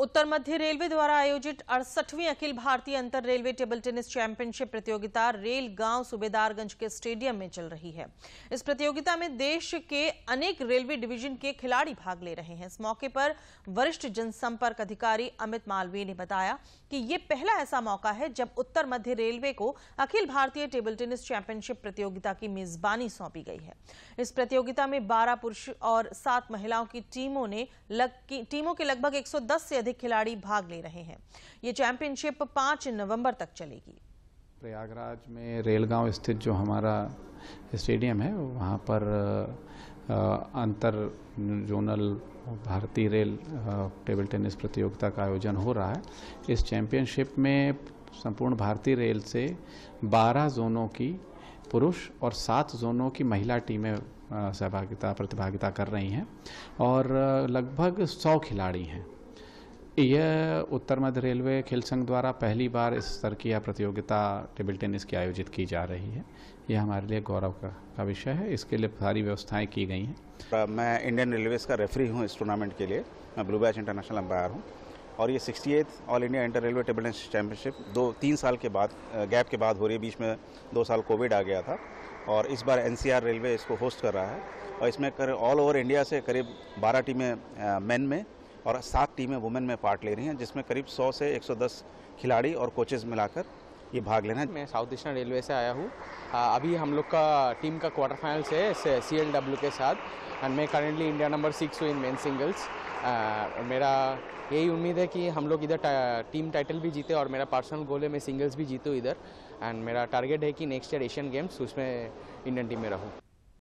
उत्तर मध्य railway द्वारा आयोजित अड़सठवीं अखिल भारतीय अंतर रेलवे टेबल टेनिस चैंपियनशिप प्रतियोगिता रेल गांव सुबेदारगंज के स्टेडियम में चल रही है इस प्रतियोगिता में देश के अनेक रेलवे डिवीजन के खिलाड़ी भाग ले रहे हैं इस मौके पर वरिष्ठ जनसंपर्क अधिकारी अमित मालवीय ने बताया कि ये पहला ऐसा मौका है जब उत्तर मध्य रेलवे को अखिल भारतीय टेबल टेनिस चैंपियनशिप प्रतियोगिता की मेजबानी सौंपी गई है इस प्रतियोगिता में बारह पुरुष और सात महिलाओं की टीमों ने टीमों के लगभग एक से अधिक अधिक खिलाड़ी भाग ले रहे हैं ये चैंपियनशिप पांच नवम्बर तक चलेगी प्रयागराज में रेलगांव स्थित जो हमारा स्टेडियम है वहाँ पर अंतर जोनल भारतीय रेल टेबल टेनिस प्रतियोगिता का आयोजन हो रहा है इस चैंपियनशिप में संपूर्ण भारतीय रेल से 12 जोनों की पुरुष और सात जोनों की महिला टीमें सहभागिता प्रतिभागिता कर रही हैं और लगभग 100 खिलाड़ी हैं यह उत्तर मध्य रेलवे खेल संघ द्वारा पहली बार इस स्तर की यह प्रतियोगिता टेबल टेनिस की आयोजित की जा रही है यह हमारे लिए गौरव का, का विषय है इसके लिए सारी व्यवस्थाएं की गई हैं मैं इंडियन रेलवेज़ का रेफरी हूँ इस टूर्नामेंट के लिए मैं ब्लू बैच इंटरनेशनल अंपायर हूँ और ये sixty all India inter railway table tennis championship दो तीन साल के बाद गैप के बाद हो रही है बीच में दो साल कोविड आ गया था और इस बार एन रेलवे इसको होस्ट कर रहा है और इसमें कर ऑल ओवर इंडिया से करीब बारह टीमें मेन में और सात टीमें वुमेन में पार्ट ले रही हैं जिसमें करीब 100 से 110 खिलाड़ी और कोचेज मिलाकर ये भाग लेना है मैं साउथ ईस्टर्न रेलवे से आया हूँ अभी हम लोग का टीम का क्वार्टर फाइनल्स है सी एल डब्ल्यू के साथ एंड मैं करेंटली इंडिया नंबर सिक्स हूँ इन मेन सिंगल्स मेरा यही उम्मीद है कि हम लोग इधर टीम टाइटल भी जीते और मेरा पर्सनल गोल है मैं सिंगल्स भी जीतूँ इधर एंड मेरा टारगेट है कि नेक्स्ट ईयर एशियन गेम्स उसमें इंडियन टीम में रहूँ